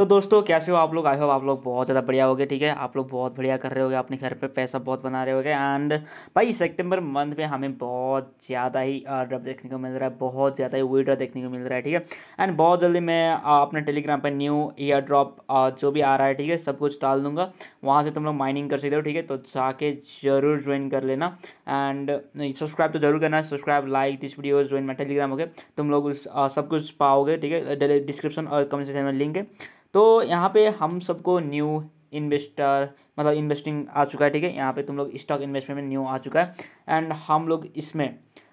तो दोस्तों कैसे हो आप लोग आई होप आप लोग बहुत ज़्यादा बढ़िया हो गए ठीक है आप लोग बहुत बढ़िया कर रहे गए अपने घर पे पैसा बहुत बना रहे होगे एंड भाई सितंबर मंथ में हमें बहुत ज़्यादा ही ड्रॉप देखने को मिल रहा है बहुत ज़्यादा ही विड्रॉ देखने को मिल रहा है ठीक है एंड बहुत जल्दी मैं अपने टेलीग्राम पर न्यू ईयर ड्रॉप जो भी आ रहा है ठीक है सब कुछ डाल दूंगा वहाँ से तुम लोग माइनिंग कर सकते हो ठीक है तो जाके जरूर ज्वाइन कर लेना एंड सब्सक्राइब तो जरूर करना subscribe like this video join my Telegram हो तुम लोग उस सब कुछ पाओगे ठीक है डिस्क्रिप्शन और कमेंट सेक्शन में लिंक है तो यहाँ पे हम सबको न्यू इन्वेस्टर मतलब इन्वेस्टिंग आ चुका है ठीक है यहाँ पे तुम लोग स्टॉक इन्वेस्टमेंट में न्यू आ चुका है एंड हम लोग इसमें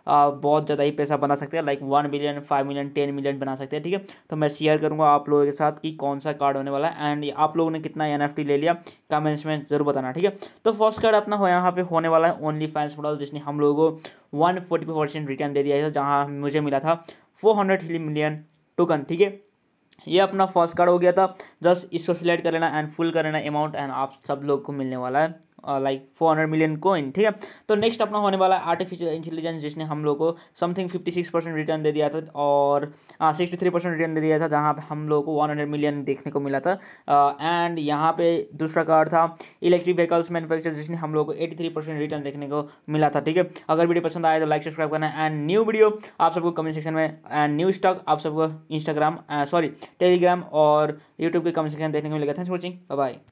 बहुत ज़्यादा ही पैसा बना सकते हैं like one million five million ten million बना सकते हैं ठीक है तो मैं शेयर करूँगा आप लोगों के साथ कि कौन सा कार्ड होने वाला है एंड आप लोगों ने कितना एन ले लिया कमेंट्स में जरूर बताना ठीक है तो फर्स्ट कार्ड अपना हो यहाँ पे होने वाला है ओनली फाइनेंस मॉडल जिसने हम लोगों को वन परसेंट रिटर्न दे दिया था जहाँ मुझे मिला था फोर मिलियन टोकन ठीक है ये अपना फर्स्ट कार्ड हो गया था जस्ट इसको सिलेक्ट कर लेना एंड फुल कर लेना अमाउंट एंड आप सब लोग को मिलने वाला है like four hundred million coin ठीक है तो नेक्स्ट अपना होने वाला आर्टिफिशियल इंटेलिजेंस जिसने हम लोग को something fifty six percent return दे दिया था और सिक्सटी थ्री परसेंट रिटर्न दे दिया था जहाँ पर हम लोग को वन हंड्रेड मिलियन देखने को मिला था एंड uh, यहाँ पे दूसरा कार्ड था इलेक्ट्रिक व्हीकल्स मैनुफैक्चर जिसने हम लोग को एटी थ्री परसेंट रिटर्न देखने को मिला था ठीक है अगर वीडियो पसंद आए तो लाइक सब्सक्राइब करना एंड न्यू वीडियो आप सबको कमेंट सेक्शन में एंड न्यू स्टॉक आप सबको इंस्टाग्राम सॉरी टेलीग्राम और यूट्यूब के कमेंट सेक्शन देखने को मिलेगा थैंक्स वॉचिंग बाय